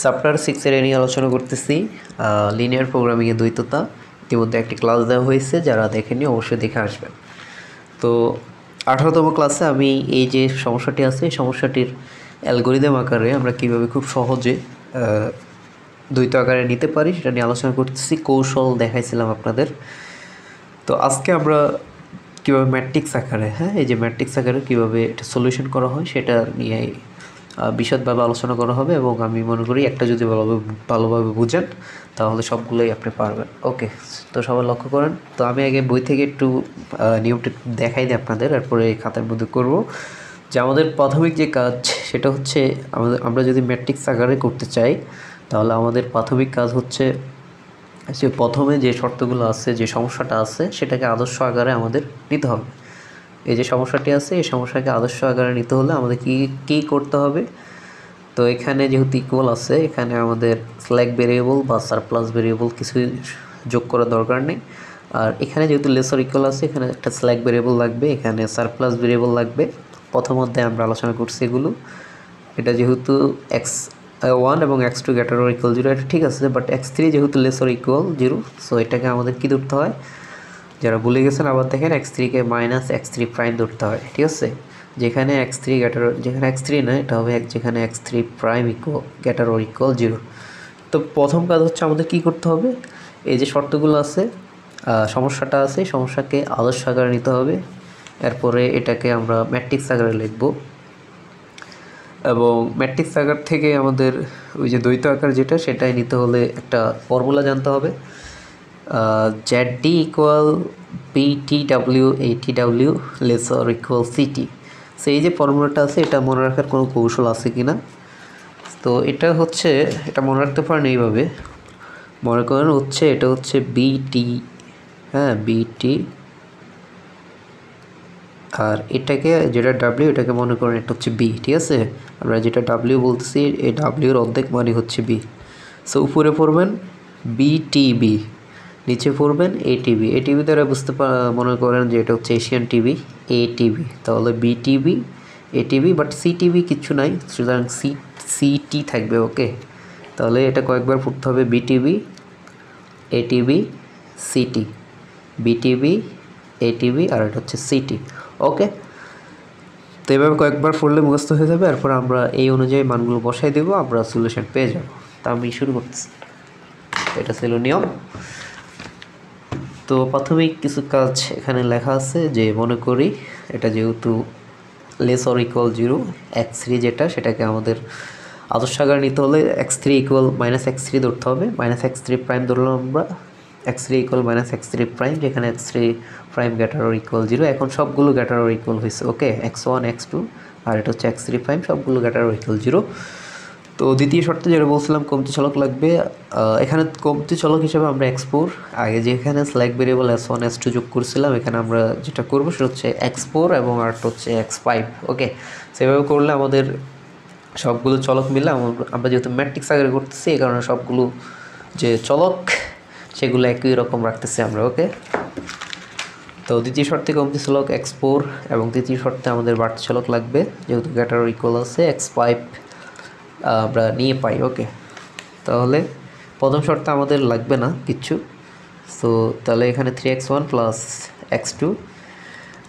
সাপ্টার সিক্সের নিয়ে আলোচনা করতেছি লিনিয়ার প্রোগ্রামিংয়ের দ্বৈততা ইতিমধ্যে একটি ক্লাস দেওয়া হয়েছে যারা দেখেনি অবশ্যই দেখে আসবেন তো আঠারোতম ক্লাসে আমি এই যে সমস্যাটি আছে এই সমস্যাটির অ্যালগোরিদম আকারে আমরা কীভাবে খুব সহজে দ্বৈত আকারে নিতে পারি সেটা নিয়ে আলোচনা করতেছি কৌশল দেখাইছিলাম আপনাদের তো আজকে আমরা কীভাবে ম্যাট্রিক্স আকারে হ্যাঁ এই যে ম্যাট্রিক্স আকারে কীভাবে এটা সলিউশন করা হয় সেটা নিয়ে বিশদভাবে আলোচনা করা হবে এবং আমি মনে করি একটা যদি ভালোভাবে ভালোভাবে বুঝেন তাহলে সবগুলোই আপনি পারবেন ওকে তো সবাই লক্ষ্য করেন তো আমি আগে বই থেকে একটু নিয়মটা দেখাই দিই আপনাদের এরপরে খাতার মধ্যে করব যে আমাদের প্রাথমিক যে কাজ সেটা হচ্ছে আমাদের আমরা যদি ম্যাট্রিক্স আকারে করতে চাই তাহলে আমাদের প্রাথমিক কাজ হচ্ছে যে প্রথমে যে শর্তগুলো আছে যে সমস্যাটা আছে সেটাকে আদর্শ আকারে আমাদের নিতে হবে এই যে সমস্যাটি আছে এই সমস্যাকে আদর্শ আকারে নিতে হলে আমাদের কি কি করতে হবে তো এখানে যেহেতু ইকুয়াল আছে এখানে আমাদের স্ল্যাক ভেরিয়েবল বা সারপ্লাস ভেরিয়েবল কিছু যোগ করার দরকার নেই আর এখানে যেহেতু লেসার ইকুয়াল আছে এখানে একটা স্ল্যাক ভেরিয়েবল লাগবে এখানে সারপ্লাস ভেরিয়েবল লাগবে প্রথম অধ্যায়ে আমরা আলোচনা করছি এগুলো এটা যেহেতু এক্স ওয়ান এবং x two greater equal zero এটা ঠিক আছে বাট এক্স থ্রি যেহেতু লেসার ইকুয়াল জিরো সো এটাকে আমাদের কী ধরতে হয় যারা ভুলে গেছেন আবার দেখেন এক্স থ্রিকে মাইনাস এক্স থ্রি প্রাইম ধরতে হয় ঠিক আছে যেখানে এক্স থ্রি গ্যাটার যেখানে এক্স থ্রি নয় এটা হবে যেখানে এক্স থ্রি প্রাইম ইকো গ্যাটার ওর ইকুয়াল জিরো তো প্রথম কাজ হচ্ছে আমাদের কি করতে হবে এই যে শর্তগুলো আছে সমস্যাটা আছে সমস্যাকে আদর্শ আকারে নিতে হবে এরপরে এটাকে আমরা ম্যাট্রিক্স আকারে লিখব এবং ম্যাট্রিক্স আকার থেকে আমাদের ওই যে দ্বৈত আকার যেটা সেটাই নিতে হলে একটা ফর্মুলা জানতে হবে ZD equal PTW ATW less or equal CT so এই যে ফর্মুলাটা আছে এটা মনে রাখার কোনো কৌশল আছে কি না তো এটা হচ্ছে এটা মনে রাখতে পারেন এইভাবে মনে করেন হচ্ছে এটা হচ্ছে বিটি হ্যাঁ বিটি আর এটাকে যেটা ডাব্লিউ এটাকে মনে করেন এটা হচ্ছে বি ঠিক আছে আমরা যেটা ডাব্লিউ বলতেছি এই ডাব্লিউর অর্ধেক মানে হচ্ছে বি সো উপরে পড়বেন বিটিবি নিচে পড়বেন এ টিভি এ টিভি দ্বারা বুঝতে মনে করেন যে এটা হচ্ছে এশিয়ান টিভি এ টিভি তাহলে B TV A TV but C TV কিচ্ছু নাই সুতরাং সি সি টি থাকবে ওকে তাহলে এটা কয়েকবার পড়তে হবে B TV A TV C T B TV A TV আর এটা হচ্ছে সি টি ওকে তো এভাবে কয়েকবার পড়লে মুখস্থ হয়ে যাবে এরপর আমরা এই অনুযায়ী মানগুলো বসাই দেবো আমরা সলিউশন পেয়ে যাবো তা আমি শুরু করতেছি এটা ছিল নিয়ম তো প্রাথমিক কিছু কাজ এখানে লেখা আছে যে মনে করি এটা যেহেতু less or equal zero x three যেটা সেটাকে আমাদের আদর্শ আকার নিতে হলে x three equal minus x three ধরতে হবে মাইনাস এক্স থ্রি প্রাইম ধরলাম আমরা x three equal minus x three prime যেখানে x three prime greater or equal zero এখন সবগুলো গ্যাটার ওর ইকুয়াল হয়েছে okay x one x two আর এটা হচ্ছে এক্স থ্রি প্রাইম সবগুলো গ্যাটার ওর ইকুয়াল জিরো তো দ্বিতীয় শর্তে যেটা বলছিলাম কমতি চলক লাগবে এখানে কমতি চলক হিসেবে আমরা এক্সপোর আগে যেখানে slack variable S one S two যোগ করছিলাম এখানে আমরা যেটা করবো সেটা হচ্ছে এক্সপোর এবং আর্ট হচ্ছে এক্স ফাইভ ওকে সেভাবে করলে আমাদের সবগুলো চলক মিলে আমরা যেহেতু ম্যাট্রিক্স আগে করতেছি এই কারণে সবগুলো যে চলক সেগুলো একই রকম রাখতেছি আমরা ওকে তো দ্বিতীয় শর্তে কমতি চলক এক্স ফোর এবং তৃতীয় শর্তে আমাদের বাড়তি চলক লাগবে যেহেতু গ্যাটার ইকুয়াল আছে এক্স ফাইভ আমরা নিয়ে পাই ওকে তাহলে প্রথম শর্তে আমাদের লাগবে না কিচ্ছু সো তাহলে এখানে three x one plus x two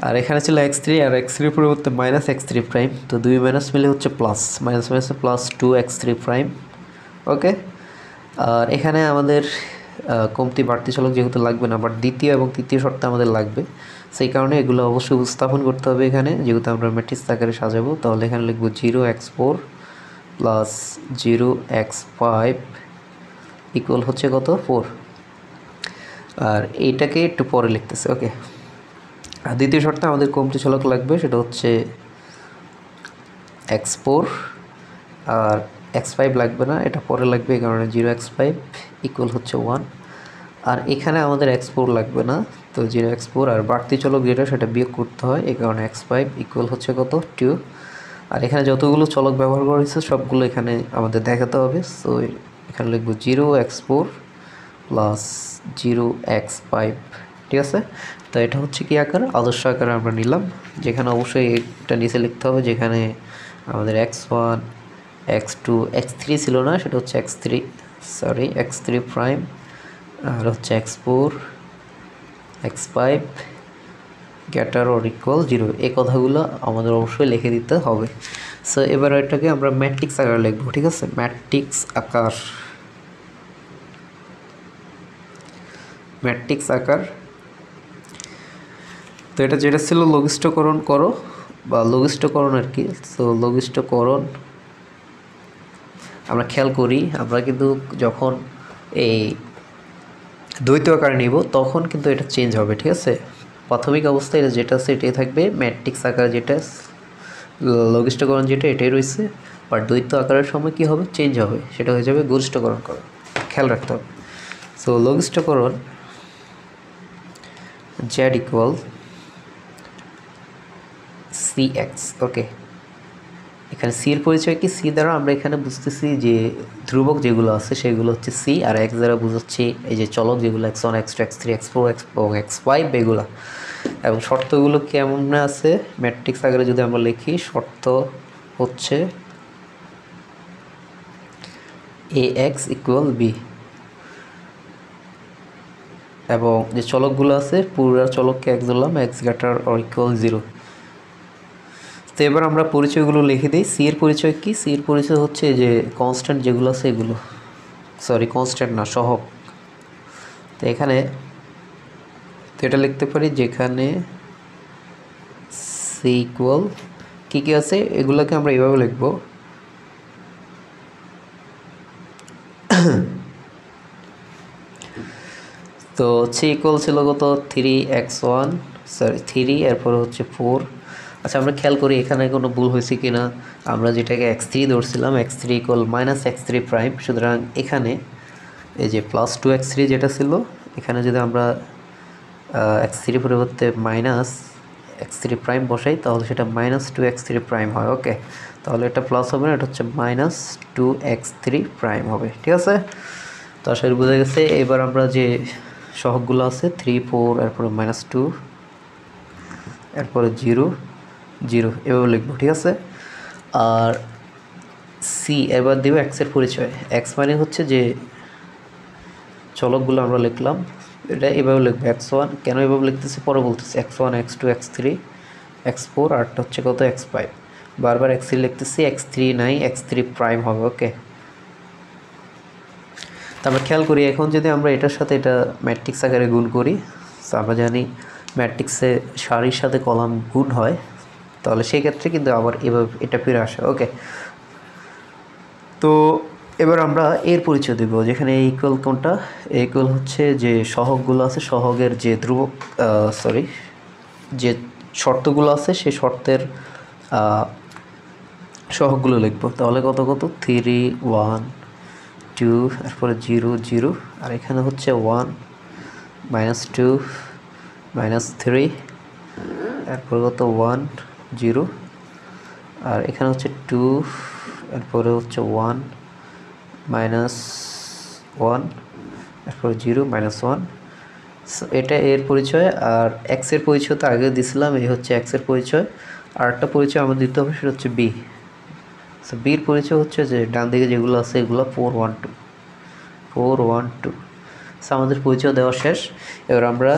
আর এখানে ছিল এক্স থ্রি আর এক্স থ্রি পরিবর্তে মাইনাস এক্স থ্রি প্রাইম তো দুই মাইনাস মিলে হচ্ছে plus minus minus plus two x three prime okay আর এখানে আমাদের কমতি বাড়তি চলক যেহেতু লাগবে না বাট দ্বিতীয় এবং তৃতীয় শর্তে আমাদের লাগবে সেই কারণে এগুলো অবশ্যই উপস্থাপন করতে হবে এখানে যেহেতু আমরা ম্যাট্রিক্স আকারে সাজাবো তাহলে এখানে লিখবো zero x four plus zero x five equal হচ্ছে কত ফোর আর এইটাকে একটু পরে লিখতেছে ওকে আর দ্বিতীয় শর্তে আমাদের কমটি চলক লাগবে সেটা হচ্ছে এক্স ফোর আর এক্স ফাইভ লাগবে না এটা পরে লাগবে এই কারণে জিরো এক্স ফাইভ ইকুয়াল হচ্ছে ওয়ান আর এখানে আমাদের এক্স ফোর লাগবে না তো জিরো এক্স ফোর আর বাড়তি চলক যেটা সেটা বিয়োগ করতে হয় এই কারণে এক্স ফাইভ ইকুয়াল হচ্ছে কত টু আর এখানে যতগুলো চলক ব্যবহার করা হয়েছে সবগুলো এখানে আমাদের দেখাতে হবে সো এখানে লিখব zero x four plus zero x five ঠিক আছে তো এটা হচ্ছে কি আকার আদর্শ আকার আমরা নিলাম যেখানে অবশ্যই এটা নিচে লিখতে হবে যেখানে আমাদের x one x two x three ছিল না সেটা হচ্ছে x three sorry x three prime আর হচ্ছে x four x five greater or equal zero এই কথাগুলো আমাদের অবশ্যই লিখে দিতে হবে সো এবার এটাকে আমরা ম্যাট্রিক্স আকার লিখবো ঠিক আছে ম্যাট্রিক্স আকার ম্যাট্রিক্স আকার তো এটা যেটা ছিল লঘিষ্ঠকরণ করো বা লঘিষ্ঠকরণ আর কি সো লঘিষ্ঠকরণ আমরা খেয়াল করি আমরা কিন্তু যখন এই দ্বৈত আকার নিব তখন কিন্তু এটা চেঞ্জ হবে ঠিক আছে প্রাথমিক অবস্থায় যেটা আছে এটাই থাকবে ম্যাট্রিক্স আকারে যেটা লঘিষ্ঠকরণ যেটা এটাই রয়েছে বাট দ্বৈত আকারের সময় কী হবে চেঞ্জ হবে সেটা হয়ে যাবে গরিষ্ঠকরণ করা খেয়াল রাখতে হবে সো লঘিষ্ঠকরণ Z equal C x okay এখানে সি এর পরিচয় কি সি দ্বারা আমরা এখানে বুঝতেছি যে ধ্রুবক যেগুলো আছে সেগুলো হচ্ছে সি আর এক্স দ্বারা বুঝাচ্ছি এই যে চলক যেগুলো x one x two x three x four x এবং এক্স ফাইভ এগুলো এবং শর্তগুলো কেমন আছে ম্যাট্রিক্স আকারে যদি আমরা লিখি শর্ত হচ্ছে এ এক্স ইকুয়াল বি এবং যে চলকগুলো আছে পুরো চলককে এক্স ধরলাম x greater or equal zero তো এবার আমরা পরিচয়গুলো লিখে দিই সি এর পরিচয় কি সি এর পরিচয় হচ্ছে যে কনস্ট্যান্ট যেগুলো আছে এগুলো সরি কনস্ট্যান্ট না সহক তো এখানে এটা লিখতে পারি যেখানে সি ইকুয়াল কী কী আছে এগুলোকে আমরা এভাবে লিখব তো সি ইকুয়াল ছিল কত three x one sorry three এরপর হচ্ছে ফোর আচ্ছা আমরা খেয়াল করি এখানে কোনো ভুল হয়েছে কি না আমরা যেটাকে এক্স থ্রি ধরছিলাম x three equal minus x three prime সুতরাং এখানে এই যে প্লাস টু এক্স থ্রি যেটা ছিল এখানে যদি আমরা এক্স থ্রি পরিবর্তে মাইনাস এক্স থ্রি প্রাইম বসাই তাহলে সেটা minus two x three prime হয় ওকে তাহলে এটা প্লাস হবে না এটা হচ্ছে minus two x three prime হবে ঠিক আছে তো আসলে বোঝা গেছে এবার আমরা যে সহগগুলো আছে থ্রি ফোর এরপরে মাইনাস টু এরপরে জিরো জিরো এভাবে লিখবো ঠিক আছে আর সি এবার দেবো এক্সের পরিচয় এক্স মানে হচ্ছে যে চলকগুলো আমরা লিখলাম এটা এভাবে লিখবো এক্স ওয়ান কেন এভাবে লিখতেছি পরে বলতেছি x one x two x three x four আরটা হচ্ছে কত এক্স ফাইভ বারবার এক্স থ্রি লিখতেছি এক্স থ্রি নাই এক্স থ্রি প্রাইম হবে ওকে তারপর খেয়াল করি এখন যদি আমরা এটার সাথে এটা ম্যাট্রিক্স আকারে গুণ করি তো আমরা জানি ম্যাট্রিক্সে সারির সাথে কলাম গুণ হয় তাহলে সেক্ষেত্রে কিন্তু আবার এভাবে এটা ফিরে আসে ওকে তো এবার আমরা এর পরিচয় দেব যেখানে ইকুয়াল কোনটা ইকুয়াল হচ্ছে যে সহগগুলো আছে সহগের যে ধ্রুবক সরি যে শর্তগুলো আছে সেই শর্তের সহগগুলো লিখবো তাহলে কত কত থ্রি ওয়ান টু তারপরে জিরো জিরো আর এখানে হচ্ছে one minus two minus three তারপরে কত ওয়ান জিরো আর এখানে হচ্ছে টু এরপরে হচ্ছে ওয়ান মাইনাস ওয়ান এরপরে জিরো মাইনাস ওয়ান সো এটা এর পরিচয় আর এক্সের পরিচয় তো আগে দিছিলাম এই হচ্ছে এক্সের পরিচয় আর একটা পরিচয় আমাদের দিতে হবে সেটা হচ্ছে বি সো বির পরিচয় হচ্ছে যে ডান দিকে যেগুলো আছে এগুলো four one two four one two so আমাদের পরিচয় দেওয়া শেষ এবার আমরা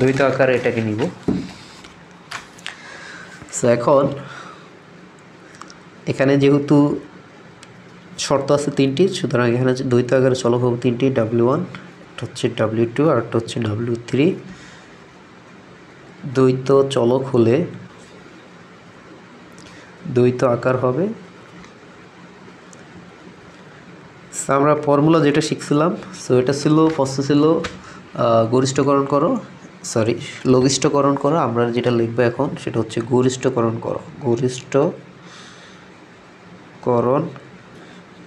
দ্বৈত আকারে এটাকে নিব এখন এখানে যেহেতু শর্ত আছে তিনটি সুতরাং এখানে দ্বৈত আকারে চলক হবে তিনটি ডাব্লিউ ওয়ান একটা হচ্ছে ডাব্লিউ টু আর একটা হচ্ছে ডাব্লিউ থ্রি দ্বৈত চলক হলে দ্বৈত আকার হবে আমরা ফর্মুলা যেটা শিখছিলাম সো এটা ছিল ফার্স্ট ছিল গরিষ্ঠকরণ করো সরি লঘিষ্ঠকরণ করো আমরা যেটা লিখবো এখন সেটা হচ্ছে গরিষ্ঠকরণ করো গরিষ্ঠকরণ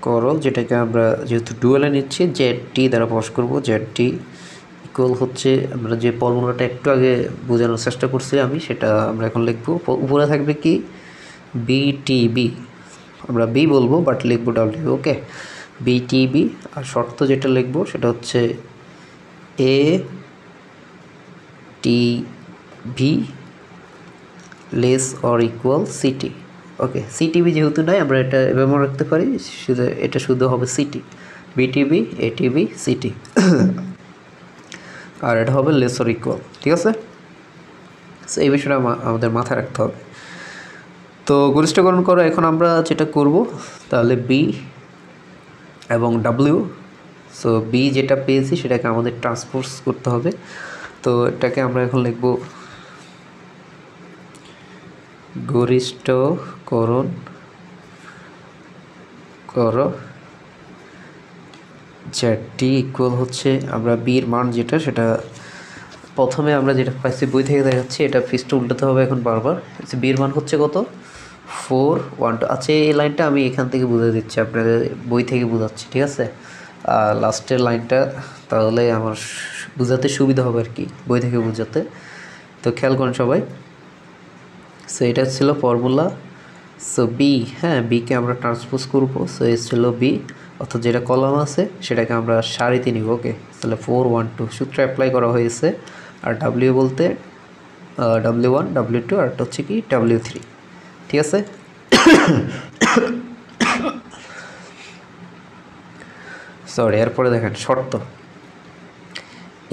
করো যেটাকে আমরা যেহেতু ডুয়েলে নিচ্ছি জেড টি দ্বারা প্রকাশ করবো জেড টি ইকুয়াল হচ্ছে আমরা যে ফর্মুলাটা একটু আগে বোঝানোর চেষ্টা করছি আমি সেটা আমরা এখন লিখবো উপরে থাকবে কি বিটিবি আমরা বি বলবো বাট লিখবো ডাব্লিউ ওকে বিটিবি আর শর্ত যেটা লিখবো সেটা হচ্ছে A TV less or equal CT okay CTV যেহেতু নয় আমরা এটা এভাবে রাখতে পারি শুধু এটা শুধু হবে সিটি বিটিভি এটিভি সিটি আর এটা হবে লেস অর ইকুয়াল ঠিক আছে সো এই বিষয়টা আমাদের মাথায় রাখতে হবে তো গরিষ্ঠকরণ করো এখন আমরা যেটা করব তাহলে বি এবং ডাব্লিউ সো বি যেটা পেয়েছি সেটাকে আমাদের ট্রান্সপোর্স করতে হবে তো এটাকে আমরা এখন লিখব করণ কর জ্যাডটি ইকুয়াল হচ্ছে আমরা বির মান যেটা সেটা প্রথমে আমরা যেটা পাইছি বই থেকে দেখাচ্ছি এটা ফিসটা উল্টাতে হবে এখন বারবার বির আচ্ছা, মান হচ্ছে কত ফোর ওয়ান টু আচ্ছা এই লাইনটা আমি এখান থেকে বুঝে দিচ্ছি আপনাদের বই থেকে বোঝাচ্ছি ঠিক আছে লাস্টের লাইনটা তাহলে আমার বোঝাতে সুবিধা হবে আর কি বই থেকে বোঝাতে তো খেয়াল করেন সবাই সো এটা ছিল ফর্মুলা সো বি হ্যাঁ বিকে আমরা ট্রান্সপোজ করবো সো এ ছিল বি অর্থাৎ যেটা কলম আছে সেটাকে আমরা সাড়ে নিব ওকে তাহলে ফোর ওয়ান টু সূত্র অ্যাপ্লাই করা হয়েছে আর ডাব্লিউ বলতে ডাব্লিউ ওয়ান ডাব্লিউ টু আর হচ্ছে কি ডাব্লিউ থ্রি ঠিক আছে সরি এরপরে দেখেন শর্ত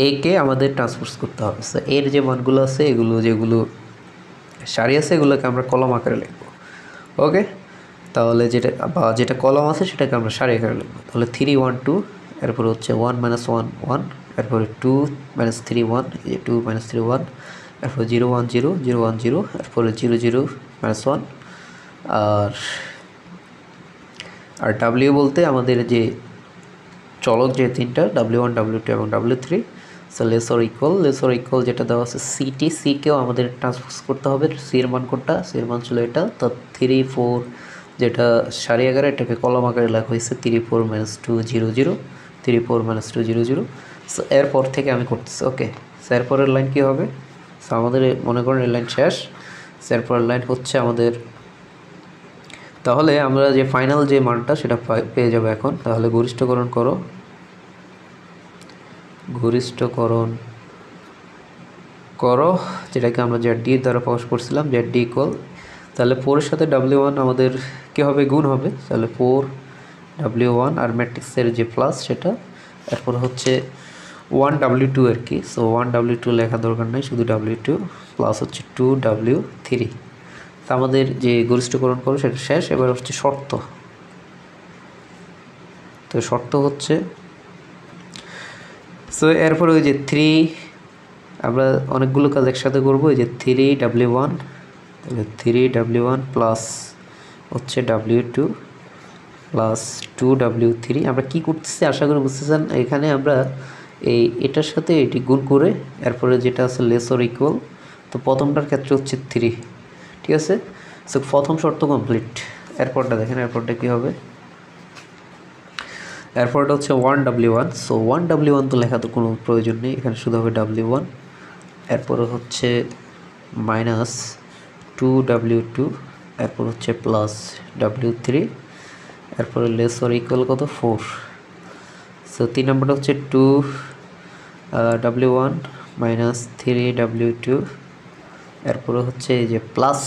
একে আমাদের ট্রান্সপোর্ট করতে হবে সো এর যে মানগুলো আছে এগুলো যেগুলো সারি আছে এগুলোকে আমরা কলম আকারে লিখবো ওকে তাহলে যেটা বা যেটা কলম আছে সেটাকে আমরা সারি আকারে লিখবো তাহলে থ্রি ওয়ান টু এরপর হচ্ছে ওয়ান মাইনাস ওয়ান ওয়ান এরপরে two minus three one two minus three one এরপর zero one zero zero one zero এরপরে জিরো জিরো মাইনাস ওয়ান আর আর ডাব্লিউ বলতে আমাদের যে চলক যে তিনটা ডাব্লিউ ওয়ান ডাব্লিউ টু এবং W three so lesser equal lesser equal যেটা দেওয়া আছে সিটি সিকেও আমাদের ট্রান্সপোজ করতে হবে সি এর মান কোনটা সি এর মান ছিল এটা তো থ্রি ফোর যেটা সাড়ে এগারো এটাকে কলম আকারে লেখা হয়েছে three four minus two zero zero three four minus two zero zero so এরপর থেকে আমি করতেছি ওকে সো এরপরের লাইন কী হবে সো আমাদের মনে করেন এর লাইন শেষ সো এরপরের লাইন হচ্ছে আমাদের তাহলে আমরা যে ফাইনাল যে মানটা সেটা পেয়ে যাবো এখন তাহলে গরিষ্ঠকরণ করো গরিষ্ঠকরণ করো যেটাকে আমরা জেড ডি দ্বারা প্রকাশ করছিলাম জেড ডি ইকোয়াল তাহলে ফোরের সাথে ডাব্লিউ ওয়ান আমাদের কী হবে গুণ হবে তাহলে ফোর ডাব্লিউ ওয়ান আর ম্যাট্রিক্সের যে প্লাস সেটা এরপর হচ্ছে ওয়ান ডাব্লিউ টু আর কি সো ওয়ান ডাব্লিউ টু লেখা দরকার নেই শুধু ডাব্লিউ টু প্লাস হচ্ছে টু ডাব্লিউ থ্রি আমাদের যে গরিষ্ঠকরণ করো সেটা শেষ এবার হচ্ছে শর্ত তো শর্ত হচ্ছে সো এরপরে ওই যে থ্রি আমরা অনেকগুলো কাজ একসাথে করবো ওই যে থ্রি ডাব্লিউ ওয়ান তাহলে থ্রি ডাব্লিউ ওয়ান প্লাস হচ্ছে W two plus two W three আমরা কী করতেছি আশা করি বুঝতেছেন এখানে আমরা এই এটার সাথে এটি গুণ করে এরপরে যেটা আছে লেস অর ইকুয়াল তো প্রথমটার ক্ষেত্রে হচ্ছে থ্রি ঠিক আছে সো প্রথম শর্ত কমপ্লিট এরপরটা দেখেন এরপরটা কী হবে এরপরটা হচ্ছে one W one so one W one তো লেখা তো কোনো প্রয়োজন নেই এখানে শুধু হবে ডাব্লিউ ওয়ান এরপর হচ্ছে মাইনাস টু ডাব্লিউ টু এরপর হচ্ছে প্লাস ডাব্লিউ থ্রি এরপরে লেস ওর ইকুয়াল কত ফোর সো তিন নম্বরটা হচ্ছে two W one minus three W two এরপরে হচ্ছে এই যে প্লাস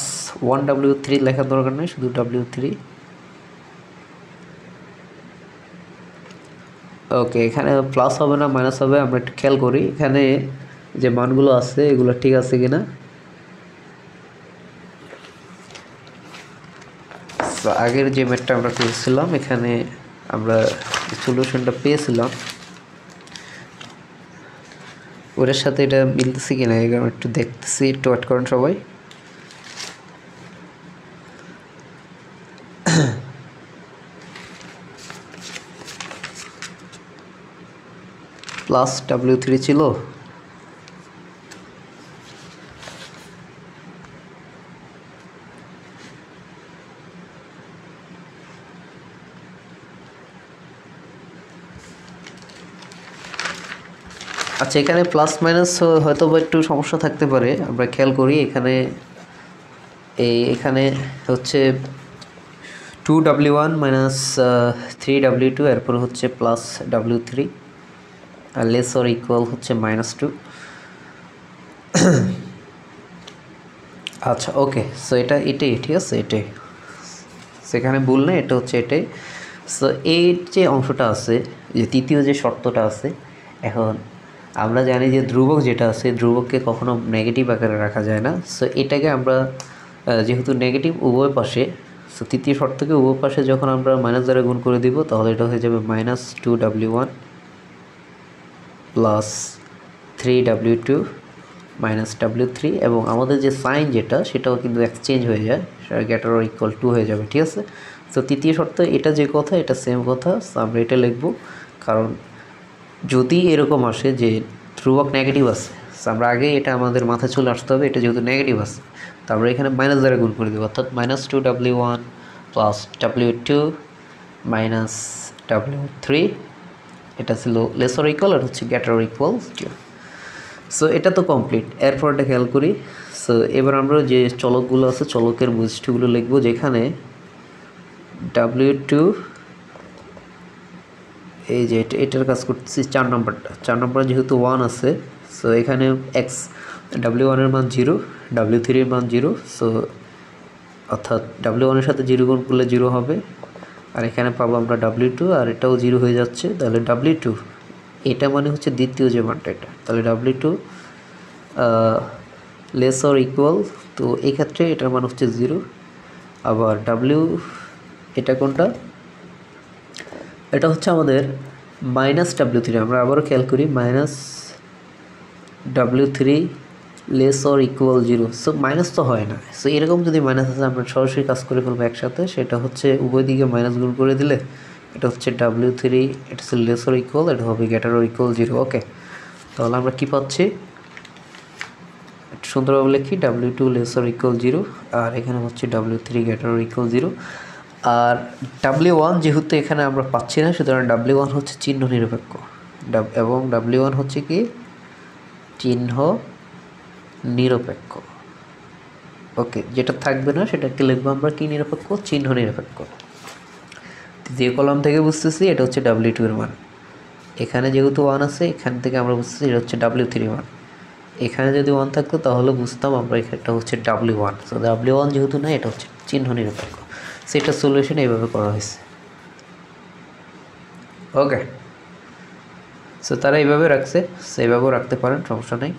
ওয়ান ডাব্লিউ থ্রি লেখার দরকার নেই শুধু ডাব্লিউ থ্রি ওকে এখানে প্লাস হবে না মাইনাস হবে আমরা একটু খেয়াল করি এখানে যে মানগুলো আছে এগুলো ঠিক আছে কি না আগের যে ম্যাটটা আমরা পেয়েছিলাম এখানে আমরা সলিউশনটা পেয়েছিলাম ওটার সাথে এটা মিলতেছে কিনা এই একটু দেখতেছি একটু ওয়েট করেন সবাই প্লাস ডাব্লিউ থ্রি ছিল আচ্ছা এখানে প্লাস মাইনাস হয়তো বা একটু সমস্যা থাকতে পারে আমরা খেয়াল করি এখানে এই এখানে হচ্ছে two W one minus three W two এরপর হচ্ছে প্লাস ডাব্লিউ থ্রি আর লেস অর ইকুয়াল হচ্ছে মাইনাস টু আচ্ছা ওকে সো এটা এটাই ঠিক আছে এটাই সেখানে ভুল না এটা হচ্ছে এটাই সো এর যে অংশটা আছে যে তৃতীয় যে শর্তটা আছে এখন আমরা জানি যে ধ্রুবক যেটা আছে ধ্রুবককে কখনো নেগেটিভ আকারে রাখা যায় না সো এটাকে আমরা যেহেতু নেগেটিভ উভয় পাশে সো তৃতীয় শর্তকে উভয় পাশে যখন আমরা মাইনাস দ্বারা গুণ করে দিব তাহলে এটা হয়ে যাবে minus two W one plus three W two minus W three এবং আমাদের যে সাইন যেটা সেটাও কিন্তু এক্সচেঞ্জ হয়ে যায় সেটা গ্যাটার ইকুয়াল টু হয়ে যাবে ঠিক আছে তো তৃতীয় শর্ত এটা যে কথা এটা সেম কথা আমরা এটা লিখবো কারণ যদি এরকম আসে যে ধ্রুবক নেগেটিভ আসে আমরা আগে এটা আমাদের মাথায় চলে আসতে হবে এটা যেহেতু নেগেটিভ আছে তো আমরা এখানে মাইনাস দ্বারা গুণ করে দেবো অর্থাৎ minus two W one plus W two minus W three এটা ছিল লেসর ইকুয়াল আর হচ্ছে গ্যাটার ইকুয়াল টু সো এটা তো কমপ্লিট এরপর এটা খেয়াল করি সো এবার আমরা যে চলকগুলো আছে চলকের বৈশিষ্ট্যগুলো লিখবো যেখানে ডাব্লিউ টু এই যে এটার কাজ করতেছি চার নম্বরটা চার নম্বরে যেহেতু ওয়ান আছে সো এখানে এক্স ডাব্লিউ ওয়ানের মান জিরো ডাব্লিউ থ্রির মান জিরো সো অর্থাৎ ডাব্লিউ ওয়ানের সাথে জিরো গুণ করলে জিরো হবে আর এখানে পাবো আমরা ডাব্লিউ টু আর এটাও জিরো হয়ে যাচ্ছে তাহলে ডাব্লিউ টু এটা মানে হচ্ছে দ্বিতীয় যে মানটা এটা তাহলে W two less or equal তো এক্ষেত্রে এটার মান হচ্ছে জিরো আবার ডাব্লিউ এটা কোনটা এটা হচ্ছে আমাদের মাইনাস ডাব্লিউ থ্রি আমরা আবারও খেয়াল করি minus W three less or equal zero so minus তো হয় না সো এরকম যদি মাইনাস আছে আমরা সরাসরি কাজ করে ফেলবো একসাথে সেটা হচ্ছে উভয় দিকে মাইনাস গুণ করে দিলে এটা হচ্ছে ডাব্লিউ থ্রি এটা হচ্ছে লেস অর ইকুয়াল এটা হবে greater or equal zero okay তাহলে আমরা কী পাচ্ছি সুন্দরভাবে লিখি W two less or equal zero আর এখানে হচ্ছে W three greater or equal zero আর ডাব্লিউ ওয়ান যেহেতু এখানে আমরা পাচ্ছি না সুতরাং ডাব্লিউ ওয়ান হচ্ছে চিহ্ন নিরপেক্ষ এবং ডাব্লিউ ওয়ান হচ্ছে কি চিহ্ন নিরপেক্ষ ওকে যেটা থাকবে না সেটাকে লিখবো আমরা কী নিরপেক্ষ চিহ্ন নিরপেক্ষ তৃতীয় কলম থেকে বুঝতেছি এটা হচ্ছে ডাব্লিউ টু এর মান এখানে যেহেতু ওয়ান আছে এখান থেকে আমরা বুঝতেছি এটা হচ্ছে ডাব্লিউ থ্রি মান এখানে যদি ওয়ান থাকতো তাহলে বুঝতাম আমরা এটা হচ্ছে W one so W one যেহেতু না এটা হচ্ছে চিহ্ন নিরপেক্ষ সেটা সলিউশন এইভাবে করা হয়েছে ওকে সো তারা এইভাবে রাখছে সেভাবেও রাখতে পারেন সমস্যা নেই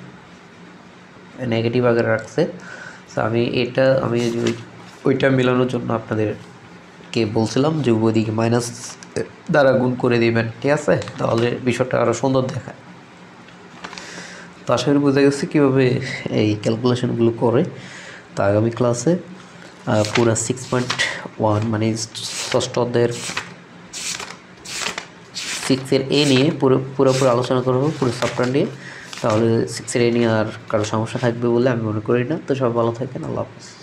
নেগেটিভ আগে রাখছে সো আমি এটা আমি ওইটা মেলানোর জন্য আপনাদেরকে বলছিলাম যে ওইদিকে মাইনাস দ্বারা গুণ করে দিবেন ঠিক আছে তাহলে বিষয়টা আরও সুন্দর দেখায় তো আশা করি বোঝা গেছে কীভাবে এই ক্যালকুলেশনগুলো করে তা আগামী ক্লাসে পুরা সিক্স পয়েন্ট ওয়ান মানে ষষ্ঠ অধ্যায়ের সিক্সের এ নিয়ে পুরো পুরোপুরি আলোচনা করবো পুরো সফটওয়্যার নিয়ে তাহলে সিক্সের এ নিয়ে আর কারো সমস্যা থাকবে বলে আমি মনে করি না তো সব ভালো থাকেন আল্লাহ হাফিজ